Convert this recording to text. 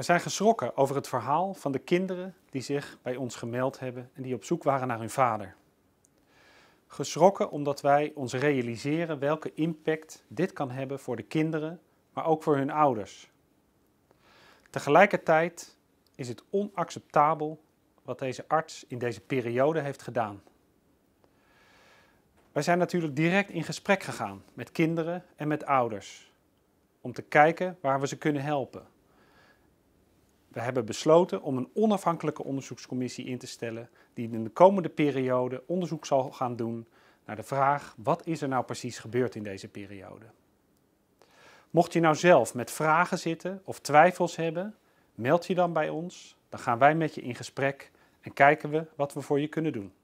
We zijn geschrokken over het verhaal van de kinderen die zich bij ons gemeld hebben en die op zoek waren naar hun vader. Geschrokken omdat wij ons realiseren welke impact dit kan hebben voor de kinderen, maar ook voor hun ouders. Tegelijkertijd is het onacceptabel wat deze arts in deze periode heeft gedaan. Wij zijn natuurlijk direct in gesprek gegaan met kinderen en met ouders om te kijken waar we ze kunnen helpen. We hebben besloten om een onafhankelijke onderzoekscommissie in te stellen die in de komende periode onderzoek zal gaan doen naar de vraag wat is er nou precies gebeurd in deze periode. Mocht je nou zelf met vragen zitten of twijfels hebben, meld je dan bij ons. Dan gaan wij met je in gesprek en kijken we wat we voor je kunnen doen.